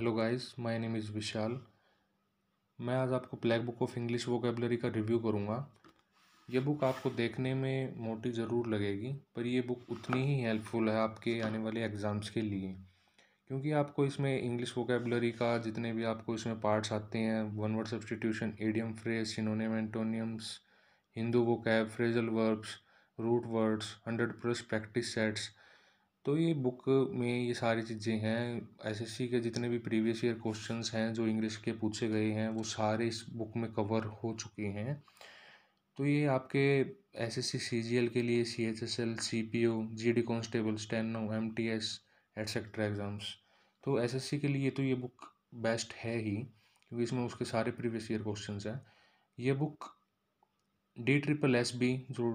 hello guys my name is Vishal मैं आज आपको black book of English vocabulary का रिव्यू करूँगा ये बुक आपको देखने में मोटी ज़रूर लगेगी पर यह बुक उतनी ही हेल्पफुल है आपके आने वाले एग्ज़ाम्स के लिए क्योंकि आपको इसमें इंग्लिश वोकेबलरी का जितने भी आपको इसमें पार्ट्स आते हैं one word substitution idiom phrase synonym antonyms Hindu vocab phrasal verbs root words hundred plus practice sets तो ये बुक में ये सारी चीज़ें हैं एस एस सी के जितने भी प्रीवियस ईयर क्वेश्चंस हैं जो इंग्लिश के पूछे गए हैं वो सारे इस बुक में कवर हो चुके हैं तो ये आपके S S C C G L के लिए C H S L C P O G D constable steno M T S etcetera exams तो एस एस सी के लिए तो ये बुक बेस्ट है ही क्योंकि इसमें उसके सारे प्रीवियस ईयर क्वेश्चन हैं ये book D triple S B जो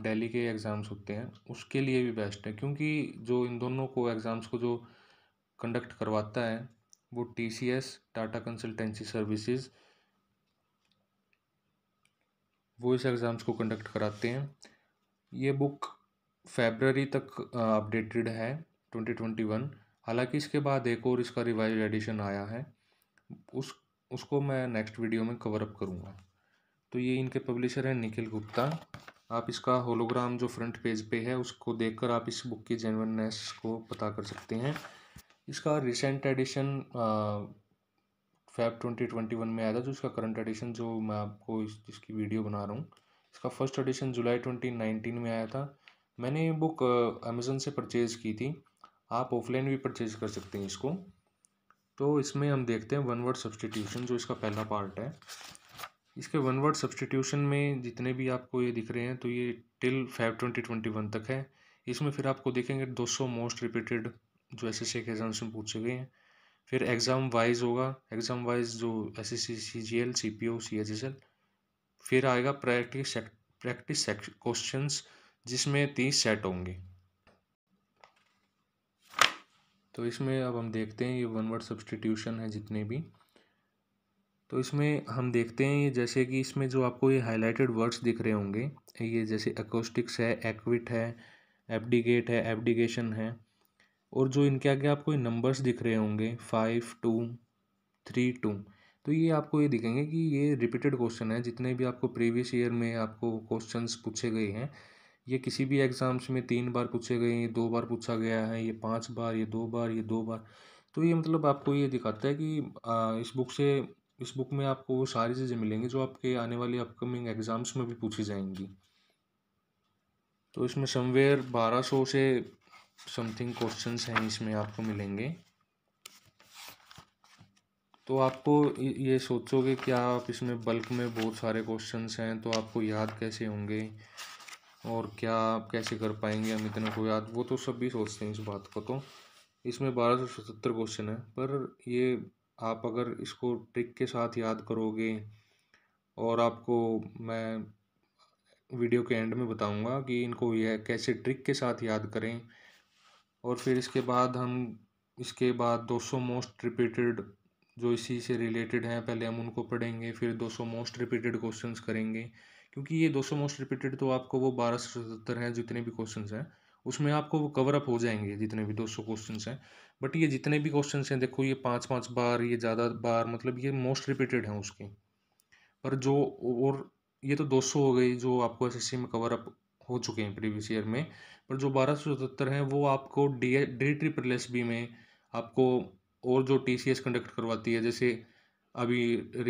डेली के एग्ज़ाम्स होते हैं उसके लिए भी बेस्ट है क्योंकि जो इन दोनों को एग्ज़ाम्स को जो कंडक्ट करवाता है वो T C S Tata consultancy services वो इस एग्ज़ाम्स को कंडक्ट कराते हैं ये बुक फेबररी तक अपडेटेड है ट्वेंटी ट्वेंटी वन हालांकि इसके बाद एक और इसका रिवाइज एडिशन आया है उस उसको मैं नेक्स्ट वीडियो में कवर अप करूँगा तो ये इनके पब्लिशर हैं निखिल गुप्ता आप इसका होलोग्राम जो फ्रंट पेज पे है उसको देखकर आप इस बुक की जेनवननेस को पता कर सकते हैं इसका recent edition Feb twenty twenty one में आया था जो इसका करंट एडिशन जो मैं आपको इस इसकी वीडियो बना रहा हूँ इसका first edition July twenty nineteen में आया था मैंने ये बुक अमेज़ोन से परचेज़ की थी आप ऑफलाइन भी परचेज़ कर सकते हैं इसको तो इसमें हम देखते हैं वन वर्ड सब्सटीट्यूशन जो इसका पहला पार्ट है इसके वन वर्ड सब्सटीट्यूशन में जितने भी आपको ये दिख रहे हैं तो ये till five twenty twenty one तक है इसमें फिर आपको देखेंगे दो सौ मोस्ट रिपीटेड जो एस एस के एग्जाम्स में पूछे गए हैं फिर एग्ज़ाम वाइज होगा एग्ज़ाम वाइज जो S S C C G L C P O C H S L फिर आएगा प्रैक्टिस प्रैक्टिस क्वेश्चन जिसमें तीस सेट होंगे तो इसमें अब हम देखते हैं ये वन वर्ड सब्सटीट्यूशन है जितने भी तो इसमें हम देखते हैं ये जैसे कि इसमें जो आपको ये हाइलाइटेड वर्ड्स दिख रहे होंगे ये जैसे एकोस्टिक्स है एक्विट है एपडिगेट है एपडिगेशन है और जो इनके आगे आपको ये नंबर्स दिख रहे होंगे फाइव टू थ्री टू तो ये आपको ये दिखेंगे कि ये रिपीटेड क्वेश्चन है जितने भी आपको प्रीवियस ईयर में आपको क्वेश्चन पूछे गए हैं ये किसी भी एग्ज़ाम्स में तीन बार पूछे गए हैं दो बार पूछा गया है ये पाँच बार ये दो बार ये दो बार तो ये मतलब आपको ये दिखाता है कि इस बुक से इस बुक में आपको वो सारी चीज़ें मिलेंगी जो आपके आने वाले अपकमिंग एग्ज़ाम्स में भी पूछी जाएंगी तो इसमें समवेयर बारह सौ से समथिंग क्वेश्चन हैं इसमें आपको मिलेंगे तो आपको ये सोचोगे कि आप इसमें बल्क में बहुत सारे क्वेश्चन हैं तो आपको याद कैसे होंगे और क्या आप कैसे कर पाएंगे हम इतने को याद वो तो सब भी सोचते हैं इस बात को तो इसमें बारह सौ सतहत्तर क्वेश्चन है पर ये आप अगर इसको ट्रिक के साथ याद करोगे और आपको मैं वीडियो के एंड में बताऊंगा कि इनको यह कैसे ट्रिक के साथ याद करें और फिर इसके बाद हम इसके बाद 200 मोस्ट रिपीटेड जो इसी से रिलेटेड हैं पहले हम उनको पढ़ेंगे फिर 200 मोस्ट रिपीटेड क्वेश्चंस करेंगे क्योंकि ये 200 मोस्ट रिपीटेड तो आपको वो बारह सौ सतहत्तर हैं जितने भी क्वेश्चंस हैं उसमें आपको वो कवर अप हो जाएंगे जितने भी दो सौ क्वेश्चन हैं बट ये जितने भी क्वेश्चन हैं देखो ये पाँच पाँच बार ये ज़्यादा बार मतलब ये मोस्ट रिपीटेड हैं उसके पर जो और ये तो 200 हो गई जो आपको एस में कवर अप हो चुके हैं प्रीवियस ईयर में पर जो बारह सौ सतहत्तर हैं वो आपको D D triple S B में आपको और जो टी सी एस कंडक्ट करवाती है जैसे अभी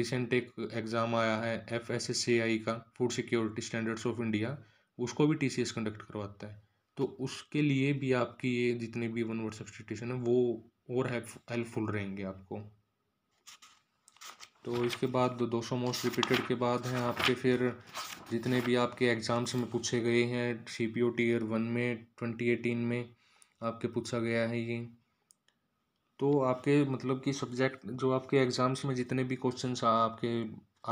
रिसेंट एक एग्ज़ाम आया है F S S C I का food security standards of India उसको भी टी सी एस कंडक्ट करवाता है तो उसके लिए भी आपकी ये जितने भी वन वर्ड सब्सटीट्यूशन है वो और हेल्पफुल रहेंगे आपको तो इसके बाद दो सौ मोस्ट रिपीटेड के बाद हैं आपके फिर जितने भी आपके एग्ज़ाम्स में पूछे गए हैं C P O tier one में ट्वेंटी एटीन में आपके पूछा गया है ये तो आपके मतलब कि सब्जेक्ट जो आपके एग्ज़ाम्स में जितने भी क्वेश्चन आपके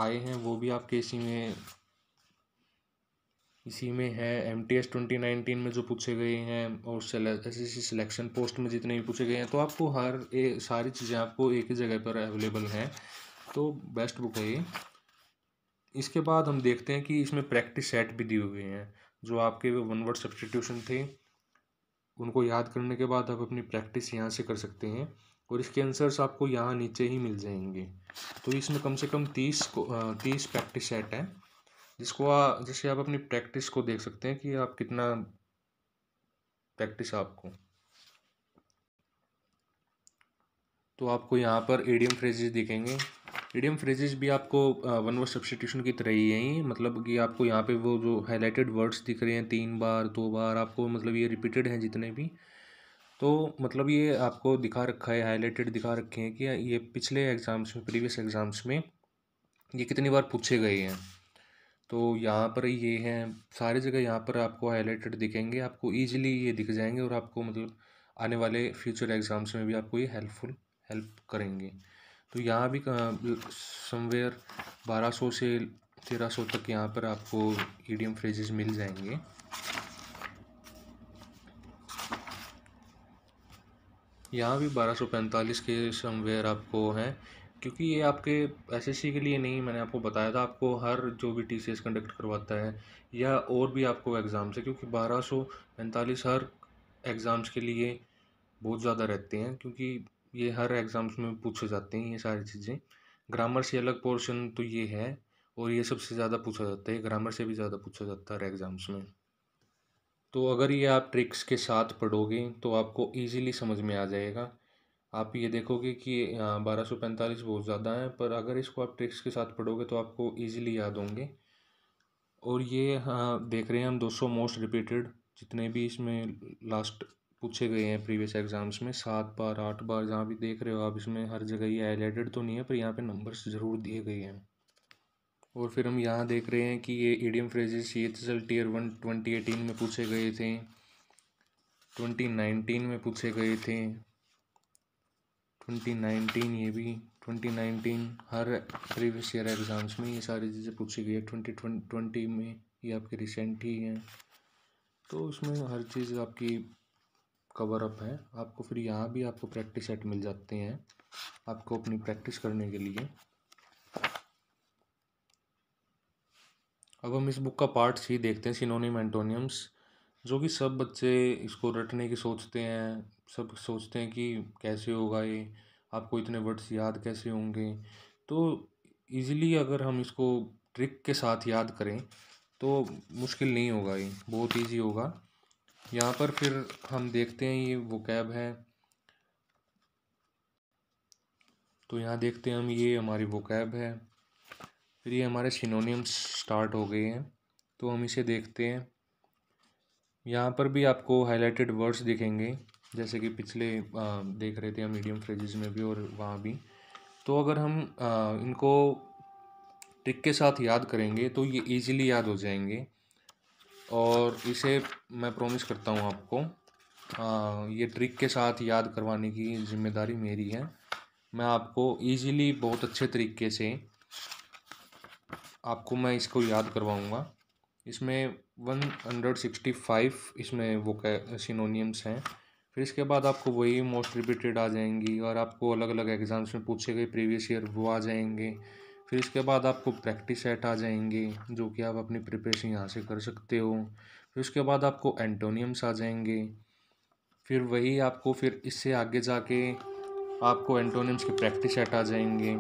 आए हैं वो भी आपके इसी में इसी में है M T S twenty nineteen में जो पूछे गए हैं और S S C selection post में जितने भी पूछे गए हैं तो आपको हर ए, सारी चीज़ें आपको एक ही जगह पर अवेलेबल हैं तो बेस्ट बुक है ये इसके बाद हम देखते हैं कि इसमें प्रैक्टिस सेट भी दिए हुए हैं जो आपके वन वर्ड सब्सटीट्यूशन थे उनको याद करने के बाद आप अपनी प्रैक्टिस यहाँ से कर सकते हैं और इसके आंसर्स आपको यहाँ नीचे ही मिल जाएंगे तो इसमें कम से कम तीस को तीस प्रैक्टिस सेट हैं जिसको आ, जिससे आप अपनी प्रैक्टिस को देख सकते हैं कि आप कितना प्रैक्टिस आपको तो आपको यहाँ पर एडियम फ्रेजेस दिखेंगे एडियम फ्रेजेस भी आपको वन वर्ड सब्सटीट्यूशन की तरह ही हैं मतलब कि आपको यहाँ पे वो जो हाईलाइटेड वर्ड्स दिख रहे हैं तीन बार दो बार आपको मतलब ये रिपीटेड हैं जितने भी तो मतलब ये आपको दिखा रखा है हाईलाइटेड दिखा रखे हैं कि ये पिछले एग्ज़ाम्स में प्रीवियस एग्ज़ाम्स में ये कितनी बार पूछे गए हैं तो यहाँ पर ये हैं सारी जगह यहाँ पर आपको हाईलाइटेड दिखेंगे आपको ईजिली ये दिख जाएंगे और आपको मतलब आने वाले फ्यूचर एग्ज़ाम्स में भी आपको ये हेल्पफुल हेल्प करेंगे तो यहाँ भी समवेयर बारह सौ से तेरह सौ तक यहाँ पर आपको ईडियम फ्रेजेस मिल जाएंगे यहाँ भी बारह सौ पैंतालीस के समवेयर आपको हैं क्योंकि ये आपके एसएससी के लिए नहीं मैंने आपको बताया था आपको हर जो भी टीसीएस कंडक्ट करवाता है या और भी आपको एग्ज़ाम्स है क्योंकि बारह सौ पैंतालीस हर एग्ज़ाम्स के लिए बहुत ज़्यादा रहते हैं क्योंकि ये हर एग्ज़ाम्स में पूछे जाते हैं ये सारी चीज़ें ग्रामर से अलग पोर्शन तो ये है और ये सबसे ज़्यादा पूछा जाता है ग्रामर से भी ज़्यादा पूछा जाता है हर एग्ज़ाम्स में तो अगर ये आप ट्रिक्स के साथ पढ़ोगे तो आपको ईजिली समझ में आ जाएगा आप ये देखोगे कि बारह सौ पैंतालीस बहुत ज़्यादा हैं पर अगर इसको आप ट्रिक्स के साथ पढ़ोगे तो आपको ईजिली याद होंगे और ये हाँ देख रहे हैं हम दो सौ मोस्ट रिपीटेड जितने भी इसमें लास्ट पूछे गए हैं प्रीवियस एग्ज़ाम्स में सात बार आठ बार जहाँ भी देख रहे हो आप इसमें हर जगह ये हाईलाइटेड तो नहीं है पर यहाँ पे नंबर्स ज़रूर दिए गए हैं और फिर हम यहाँ देख रहे हैं कि ये ईडीएम फ्रेजेस ये L tier one twenty eighteen में पूछे गए थे ट्वेंटी नाइनटीन में पूछे गए थे ट्वेंटी नाइनटीन ये भी ट्वेंटी नाइनटीन हर प्रीवियस ईयर एग्ज़ाम्स में ये सारी चीज़ें पूछी गई है ट्वेंटी ट्वेंटी में ये आपके रिसेंट ही हैं तो उसमें हर चीज़ आपकी कवर अप है आपको फिर यहाँ भी आपको प्रैक्टिस सेट मिल जाते हैं आपको अपनी प्रैक्टिस करने के लिए अब हम इस बुक का पार्ट सी देखते हैं सिनोनिम एंटोनियम्स जो कि सब बच्चे इसको रटने की सोचते हैं सब सोचते हैं कि कैसे होगा ये आपको इतने वर्ड्स याद कैसे होंगे तो ईज़िली अगर हम इसको ट्रिक के साथ याद करें तो मुश्किल नहीं होगा ये बहुत ईजी होगा यहाँ पर फिर हम देखते हैं ये वो कैब है तो यहाँ देखते हैं हम ये हमारी वो कैब है फिर ये हमारे सिनोनियम्स स्टार्ट हो गए हैं तो हम इसे देखते हैं यहाँ पर भी आपको हाईलाइटेड वर्ड्स दिखेंगे जैसे कि पिछले देख रहे थे हम मीडियम फ्रेजेस में भी और वहाँ भी तो अगर हम इनको ट्रिक के साथ याद करेंगे तो ये इजीली याद हो जाएंगे और इसे मैं प्रॉमिस करता हूँ आपको आ, ये ट्रिक के साथ याद करवाने की जिम्मेदारी मेरी है मैं आपको इजीली बहुत अच्छे तरीके से आपको मैं इसको याद करवाऊँगा इसमें वन हंड्रेड सिक्सटी फाइव इसमें वो सिनोनियम्स हैं फिर इसके बाद आपको वही मोस्ट रिपीटेड आ जाएंगी और आपको अलग अलग एग्ज़ाम्स में पूछे गए प्रीवियस ईयर वो आ जाएंगे फिर इसके बाद आपको प्रैक्टिस सेट आ जाएंगे जो कि आप अपनी प्रिपरेशन यहाँ से कर सकते हो फिर उसके बाद आपको एंटोनियम्स आ जाएंगे फिर वही आपको फिर इससे आगे जाके आपको एंटोनियम्स के प्रैक्टिस सेट आ जाएंगे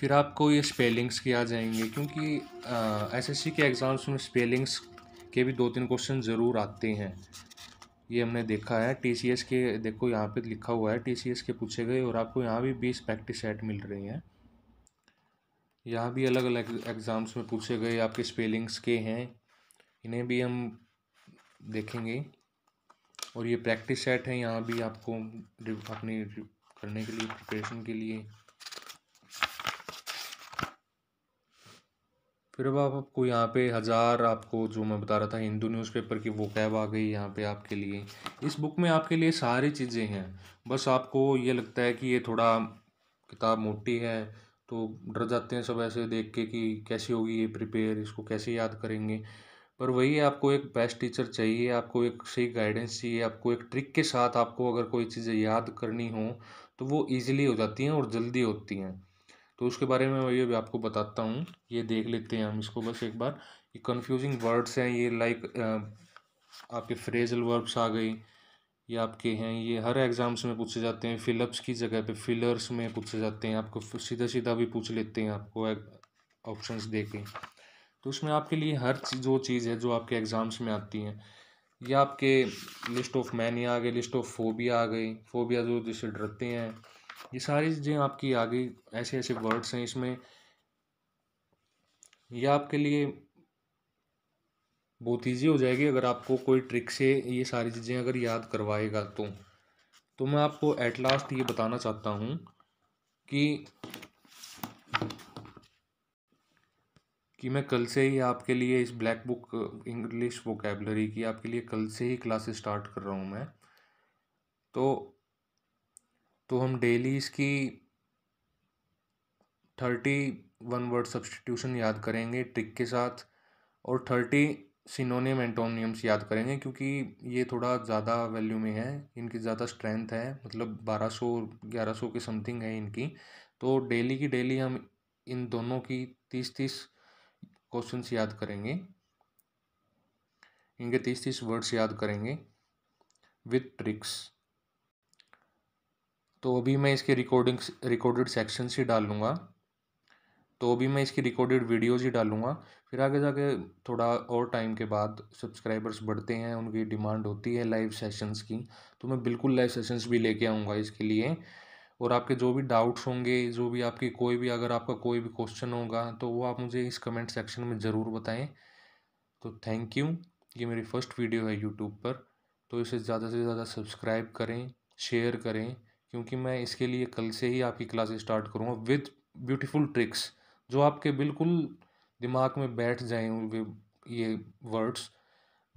फिर आपको ये स्पेलिंग्स की आ जाएंगे क्योंकि एस एस सी के एग्ज़ाम्स में स्पेलिंग्स के भी दो तीन क्वेश्चन ज़रूर आते हैं ये हमने देखा है टी सी एस के देखो यहाँ पे लिखा हुआ है टी सी एस के पूछे गए और आपको यहाँ भी बीस प्रैक्टिस सेट मिल रही हैं यहाँ भी अलग अलग एग्ज़ाम्स में पूछे गए आपके स्पेलिंग्स के हैं इन्हें भी हम देखेंगे और ये प्रैक्टिस सेट है यहाँ भी आपको अपनी करने के लिए प्रिपरेशन के लिए फिर अब आप आपको यहाँ पे हज़ार आपको जो मैं बता रहा था हिंदू न्यूज़पेपर की वो कैब आ गई यहाँ पे आपके लिए इस बुक में आपके लिए सारी चीज़ें हैं बस आपको ये लगता है कि ये थोड़ा किताब मोटी है तो डर जाते हैं सब ऐसे देख के कि कैसी होगी ये प्रिपेयर इसको कैसे याद करेंगे पर वही आपको एक बेस्ट टीचर चाहिए आपको एक सही गाइडेंस चाहिए आपको एक ट्रिक के साथ आपको अगर कोई चीज़ें याद करनी हो तो वो ईजिली हो जाती हैं और जल्दी होती हैं तो उसके बारे में मैं ये भी आपको बताता हूँ ये देख लेते हैं हम इसको बस एक बार ये कन्फ्यूजिंग वर्ड्स हैं ये लाइक आपके फ्रेजल वर्ब्स आ गई ये आपके हैं ये हर एग्ज़ाम्स में पूछे जाते हैं फिलअप्स की जगह पे फिलर्स में पूछे जाते हैं आपको सीधा सीधा भी पूछ लेते हैं आपको ऑप्शंस दे के तो उसमें आपके लिए हर चीज़ जो चीज़ है जो आपके एग्ज़ाम्स में आती हैं ये आपके लिस्ट ऑफ मैनिया आ गई लिस्ट ऑफ फोबिया आ गई फोबिया जो जिसे डरते हैं ये सारी चीज़ें आपकी आ गई ऐसे ऐसे वर्ड्स हैं इसमें ये आपके लिए बहुत ईजी हो जाएगी अगर आपको कोई ट्रिक से ये सारी चीज़ें अगर याद करवाएगा तो तो मैं आपको एट लास्ट ये बताना चाहता हूँ कि कि मैं कल से ही आपके लिए इस ब्लैक बुक इंग्लिश वोकेबलरी की आपके लिए कल से ही क्लासेस स्टार्ट कर रहा हूँ मैं तो तो हम डेली इसकी थर्टी वन वर्ड सब्सटीट्यूशन याद करेंगे ट्रिक के साथ और थर्टी सिनोनियम एंटोनियम्स याद करेंगे क्योंकि ये थोड़ा ज़्यादा वैल्यू में है इनकी ज़्यादा स्ट्रेंथ है मतलब बारह सौ ग्यारह सौ के समथिंग है इनकी तो डेली की डेली हम इन दोनों की तीस तीस क्वेश्चंस याद करेंगे इनके तीस तीस वर्ड्स याद करेंगे विथ ट्रिक्स तो अभी मैं इसके रिकॉर्डिंग रिकॉर्डेड सेक्शंस ही डालूँगा तो अभी मैं इसकी रिकॉर्डेड वीडियोज़ ही डालूँगा फिर आगे जाके थोड़ा और टाइम के बाद सब्सक्राइबर्स बढ़ते हैं उनकी डिमांड होती है लाइव सेशंस की तो मैं बिल्कुल लाइव सेशंस भी लेके आऊँगा इसके लिए और आपके जो भी डाउट्स होंगे जो भी आपकी कोई भी अगर आपका कोई भी क्वेश्चन होगा तो वो आप मुझे इस कमेंट सेक्शन में ज़रूर बताएँ तो थैंक यू ये मेरी फ़र्स्ट वीडियो है यूट्यूब पर तो इसे ज़्यादा से ज़्यादा सब्सक्राइब करें शेयर करें क्योंकि मैं इसके लिए कल से ही आपकी क्लासेस स्टार्ट करूँगा विद ब्यूटीफुल ट्रिक्स जो आपके बिल्कुल दिमाग में बैठ जाएंगे ये वर्ड्स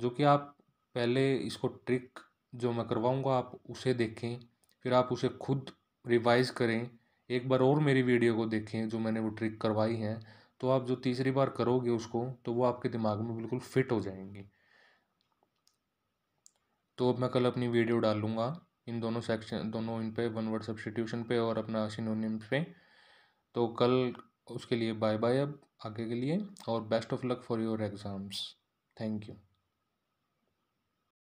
जो कि आप पहले इसको ट्रिक जो मैं करवाऊँगा आप उसे देखें फिर आप उसे खुद रिवाइज करें एक बार और मेरी वीडियो को देखें जो मैंने वो ट्रिक करवाई है तो आप जो तीसरी बार करोगे उसको तो वो आपके दिमाग में बिल्कुल फिट हो जाएंगी तो अब मैं कल अपनी वीडियो डालूँगा इन दोनों सेक्शन दोनों इन पे वन वर्ड सब्सटीट्यूशन पे और अपना सिनोनिम्स पे तो कल उसके लिए बाय बाय अब आगे के लिए और best of luck for your exams thank you